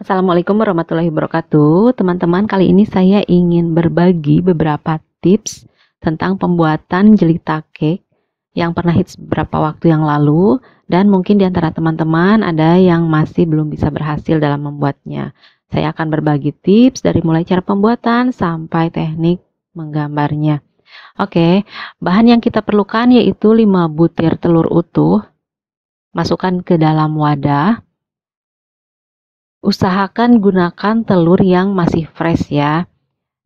Assalamualaikum warahmatullahi wabarakatuh. Teman-teman, kali ini saya ingin berbagi beberapa tips tentang pembuatan jelita cake yang pernah hits beberapa waktu yang lalu dan mungkin di antara teman-teman ada yang masih belum bisa berhasil dalam membuatnya. Saya akan berbagi tips dari mulai cara pembuatan sampai teknik menggambarnya. Oke, bahan yang kita perlukan yaitu 5 butir telur utuh. Masukkan ke dalam wadah Usahakan gunakan telur yang masih fresh ya.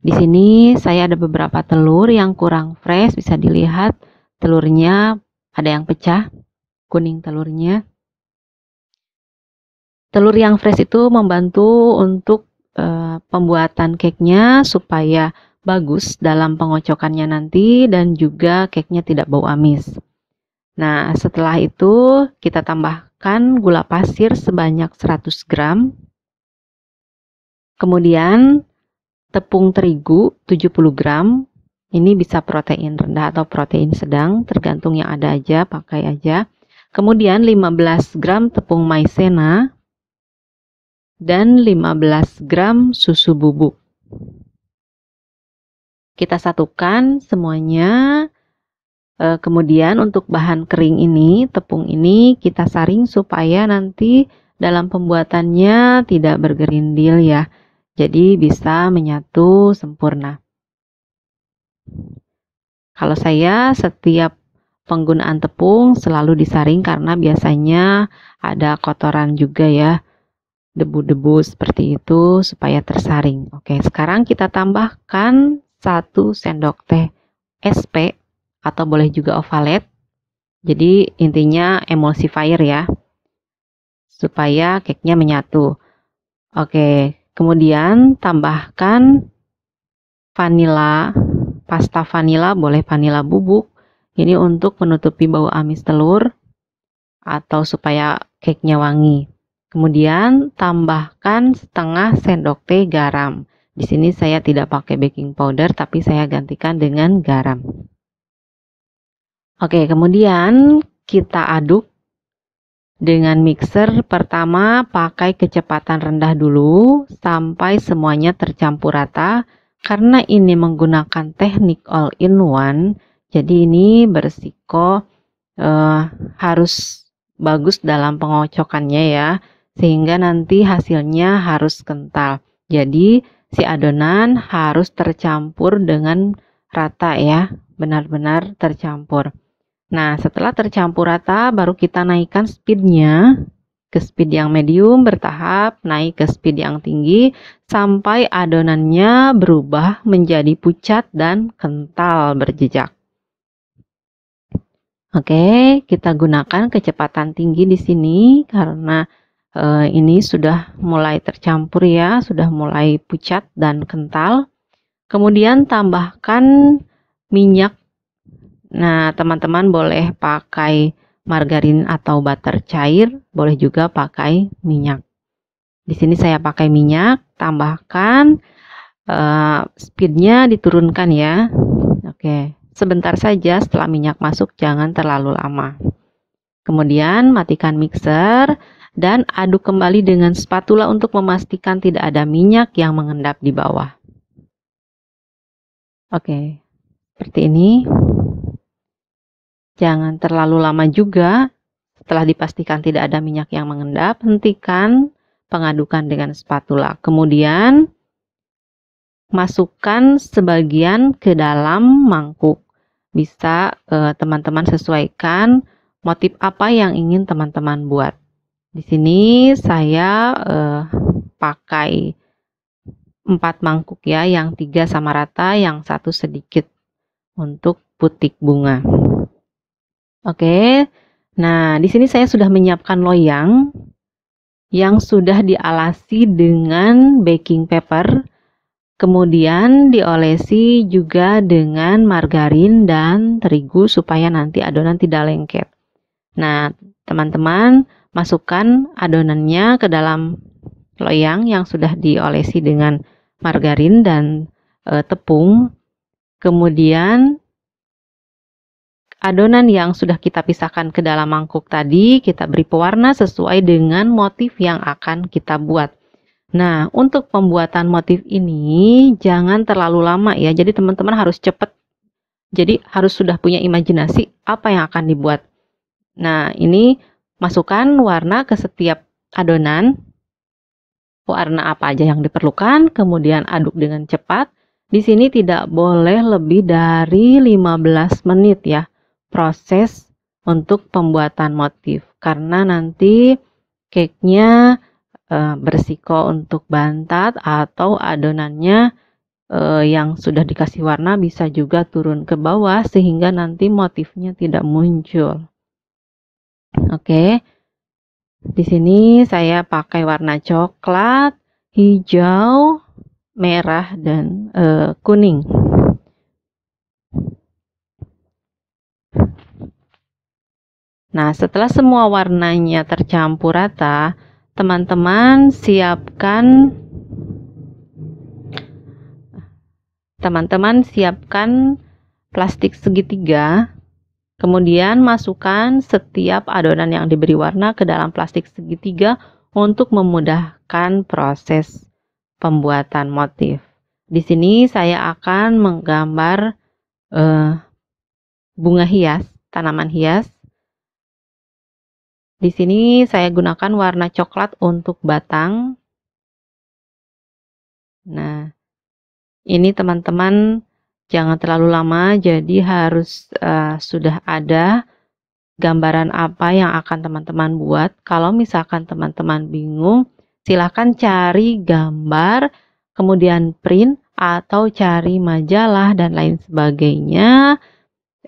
Di sini saya ada beberapa telur yang kurang fresh, bisa dilihat telurnya ada yang pecah, kuning telurnya. Telur yang fresh itu membantu untuk e, pembuatan keknya supaya bagus dalam pengocokannya nanti dan juga keknya tidak bau amis. Nah, setelah itu kita tambah menggunakan gula pasir sebanyak 100 gram. Kemudian tepung terigu 70 gram. Ini bisa protein rendah atau protein sedang, tergantung yang ada aja, pakai aja. Kemudian 15 gram tepung maizena dan 15 gram susu bubuk. Kita satukan semuanya Eh, kemudian untuk bahan kering ini, tepung ini kita saring supaya nanti dalam pembuatannya tidak bergerindil ya. Jadi bisa menyatu sempurna. Kalau saya setiap penggunaan tepung selalu disaring karena biasanya ada kotoran juga ya. Debu-debu seperti itu supaya tersaring. Oke, sekarang kita tambahkan 1 sendok teh SP atau boleh juga ovalet. Jadi intinya emulsifier ya, supaya cake-nya menyatu. Oke, kemudian tambahkan vanila, pasta vanila, boleh vanila bubuk. Ini untuk menutupi bau amis telur atau supaya cake-nya wangi. Kemudian tambahkan setengah sendok teh garam. Di sini saya tidak pakai baking powder, tapi saya gantikan dengan garam. Oke, kemudian kita aduk dengan mixer pertama pakai kecepatan rendah dulu sampai semuanya tercampur rata karena ini menggunakan teknik all in one jadi ini bersiko eh, harus bagus dalam pengocokannya ya sehingga nanti hasilnya harus kental jadi si adonan harus tercampur dengan rata ya benar-benar tercampur Nah, setelah tercampur rata, baru kita naikkan speednya ke speed yang medium, bertahap naik ke speed yang tinggi, sampai adonannya berubah menjadi pucat dan kental berjejak. Oke, kita gunakan kecepatan tinggi di sini karena e, ini sudah mulai tercampur ya, sudah mulai pucat dan kental. Kemudian tambahkan minyak Nah, teman-teman boleh pakai margarin atau butter cair, boleh juga pakai minyak. Di sini saya pakai minyak, tambahkan uh, speednya diturunkan ya. Oke, sebentar saja setelah minyak masuk, jangan terlalu lama. Kemudian matikan mixer dan aduk kembali dengan spatula untuk memastikan tidak ada minyak yang mengendap di bawah. Oke, seperti ini. Jangan terlalu lama juga. Setelah dipastikan tidak ada minyak yang mengendap, hentikan pengadukan dengan spatula. Kemudian masukkan sebagian ke dalam mangkuk. Bisa eh, teman-teman eh, sesuaikan motif apa yang ingin teman-teman buat. Di sini saya eh, pakai 4 mangkuk ya, yang tiga sama rata, yang satu sedikit untuk putik bunga. Oke. Nah, di sini saya sudah menyiapkan loyang yang sudah dialasi dengan baking paper. Kemudian diolesi juga dengan margarin dan terigu supaya nanti adonan tidak lengket. Nah, teman-teman, masukkan adonannya ke dalam loyang yang sudah diolesi dengan margarin dan e, tepung. Kemudian Adonan yang sudah kita pisahkan ke dalam mangkuk tadi, kita beri pewarna sesuai dengan motif yang akan kita buat. Nah, untuk pembuatan motif ini jangan terlalu lama ya. Jadi teman-teman harus cepat. Jadi harus sudah punya imajinasi apa yang akan dibuat. Nah, ini masukkan warna ke setiap adonan. Warna apa aja yang diperlukan, kemudian aduk dengan cepat. Di sini tidak boleh lebih dari 15 menit ya proses untuk pembuatan motif karena nanti cake-nya e, bersiko untuk bantat atau adonannya e, yang sudah dikasih warna bisa juga turun ke bawah sehingga nanti motifnya tidak muncul. Oke. Di sini saya pakai warna coklat, hijau, merah dan e, kuning. Nah, setelah semua warnanya tercampur rata, teman-teman siapkan teman-teman siapkan plastik segitiga. Kemudian masukkan setiap adonan yang diberi warna ke dalam plastik segitiga untuk memudahkan proses pembuatan motif. Di sini saya akan menggambar eh, bunga hias, tanaman hias di sini saya gunakan warna coklat untuk batang. Nah, ini teman-teman jangan terlalu lama, jadi harus uh, sudah ada gambaran apa yang akan teman-teman buat. Kalau misalkan teman-teman bingung, silahkan cari gambar, kemudian print, atau cari majalah dan lain sebagainya.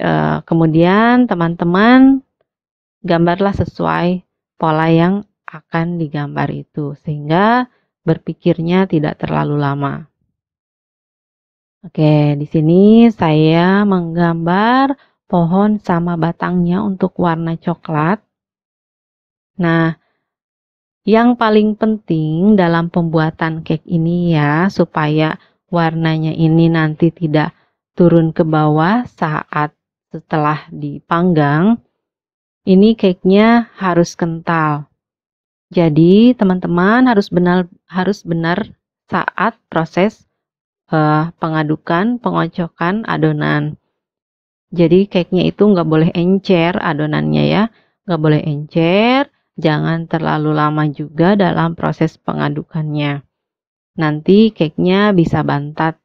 Uh, kemudian teman-teman gambarlah sesuai pola yang akan digambar itu, sehingga berpikirnya tidak terlalu lama. Oke, di sini saya menggambar pohon sama batangnya untuk warna coklat. Nah, yang paling penting dalam pembuatan cake ini ya, supaya warnanya ini nanti tidak turun ke bawah saat setelah dipanggang, ini cake-nya harus kental. Jadi, teman-teman harus benar harus benar saat proses uh, pengadukan, pengocokan adonan. Jadi, cake-nya itu nggak boleh encer adonannya ya. Nggak boleh encer, jangan terlalu lama juga dalam proses pengadukannya. Nanti cake-nya bisa bantat.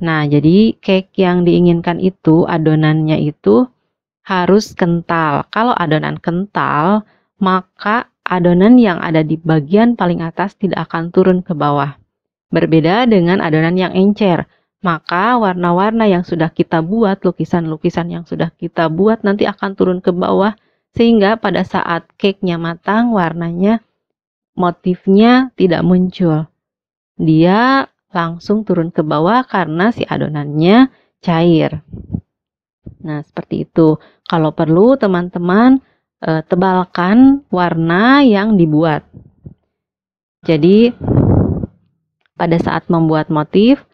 Nah, jadi cake yang diinginkan itu, adonannya itu harus kental. Kalau adonan kental, maka adonan yang ada di bagian paling atas tidak akan turun ke bawah. Berbeda dengan adonan yang encer, maka warna-warna yang sudah kita buat, lukisan-lukisan yang sudah kita buat nanti akan turun ke bawah sehingga pada saat cake-nya matang warnanya motifnya tidak muncul. Dia langsung turun ke bawah karena si adonannya cair. Nah, seperti itu. Kalau perlu teman-teman e, tebalkan warna yang dibuat. Jadi pada saat membuat motif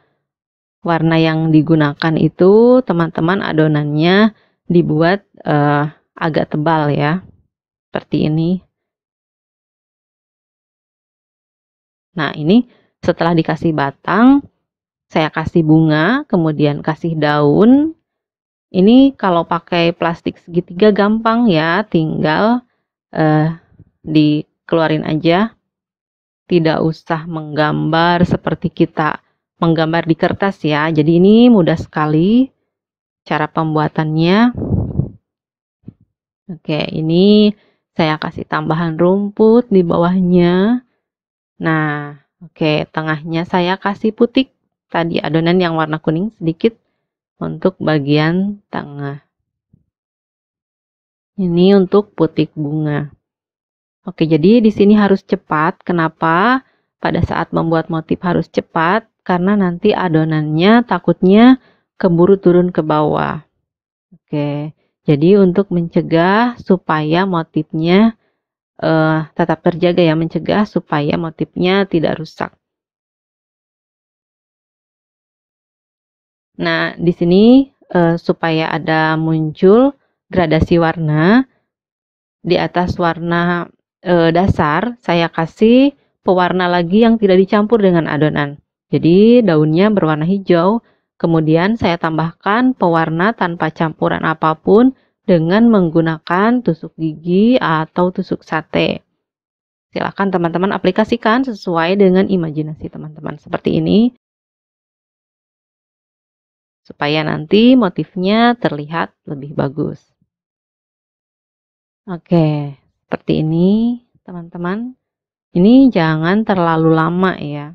warna yang digunakan itu teman-teman adonannya dibuat eh, agak tebal ya seperti ini nah ini setelah dikasih batang saya kasih bunga kemudian kasih daun ini kalau pakai plastik segitiga gampang ya, tinggal eh, dikeluarin aja. Tidak usah menggambar seperti kita menggambar di kertas ya. Jadi ini mudah sekali cara pembuatannya. Oke, ini saya kasih tambahan rumput di bawahnya. Nah, oke, tengahnya saya kasih putih. Tadi adonan yang warna kuning sedikit untuk bagian tengah. Ini untuk putik bunga. Oke, jadi di sini harus cepat. Kenapa? Pada saat membuat motif harus cepat, karena nanti adonannya takutnya keburu turun ke bawah. Oke, jadi untuk mencegah supaya motifnya eh, tetap terjaga ya, mencegah supaya motifnya tidak rusak. Nah, di sini uh, supaya ada muncul gradasi warna di atas warna uh, dasar, saya kasih pewarna lagi yang tidak dicampur dengan adonan. Jadi daunnya berwarna hijau, kemudian saya tambahkan pewarna tanpa campuran apapun dengan menggunakan tusuk gigi atau tusuk sate. Silakan teman-teman aplikasikan sesuai dengan imajinasi teman-teman. Seperti ini, supaya nanti motifnya terlihat lebih bagus. Oke, seperti ini teman-teman. Ini jangan terlalu lama ya.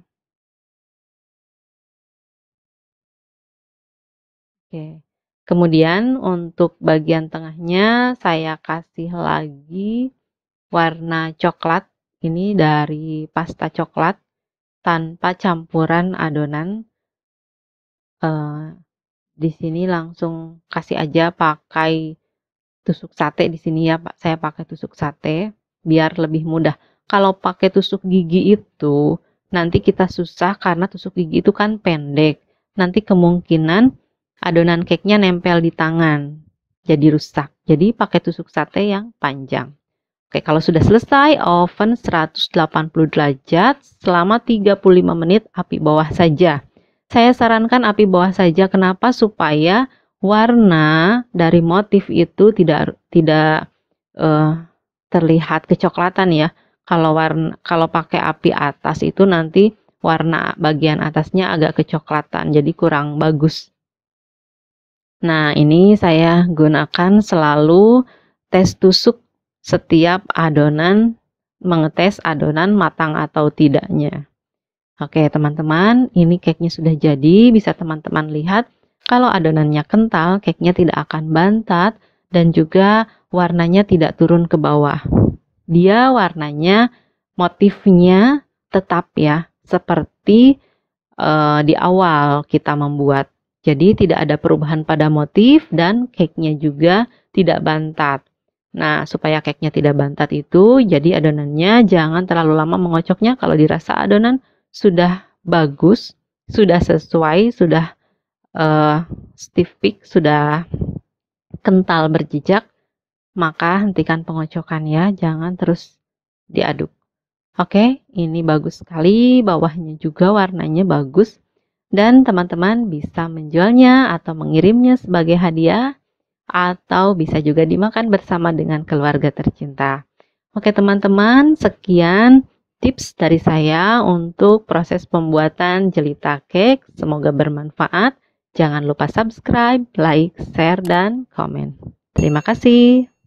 Oke. Kemudian untuk bagian tengahnya saya kasih lagi warna coklat. Ini dari pasta coklat tanpa campuran adonan. Uh, di sini langsung kasih aja pakai tusuk sate di sini ya Pak. Saya pakai tusuk sate biar lebih mudah. Kalau pakai tusuk gigi itu nanti kita susah karena tusuk gigi itu kan pendek. Nanti kemungkinan adonan cake nempel di tangan. Jadi rusak. Jadi pakai tusuk sate yang panjang. Oke, kalau sudah selesai, oven 180 derajat selama 35 menit api bawah saja. Saya sarankan api bawah saja. Kenapa? Supaya warna dari motif itu tidak tidak uh, terlihat kecoklatan ya. Kalau warna kalau pakai api atas itu nanti warna bagian atasnya agak kecoklatan, jadi kurang bagus. Nah, ini saya gunakan selalu tes tusuk setiap adonan mengetes adonan matang atau tidaknya. Oke teman-teman, ini cake-nya sudah jadi, bisa teman-teman lihat. Kalau adonannya kental, cake-nya tidak akan bantat dan juga warnanya tidak turun ke bawah. Dia warnanya, motifnya tetap ya, seperti uh, di awal kita membuat. Jadi tidak ada perubahan pada motif dan cake-nya juga tidak bantat. Nah, supaya cake-nya tidak bantat itu, jadi adonannya jangan terlalu lama mengocoknya. Kalau dirasa adonan sudah bagus, sudah sesuai, sudah uh, stiff sudah kental berjejak, maka hentikan pengocokan ya jangan terus diaduk. Oke, ini bagus sekali, bawahnya juga warnanya bagus. Dan teman-teman bisa menjualnya atau mengirimnya sebagai hadiah atau bisa juga dimakan bersama dengan keluarga tercinta. Oke teman-teman, sekian tips dari saya untuk proses pembuatan jelita cake. Semoga bermanfaat. Jangan lupa subscribe, like, share, dan komen. Terima kasih.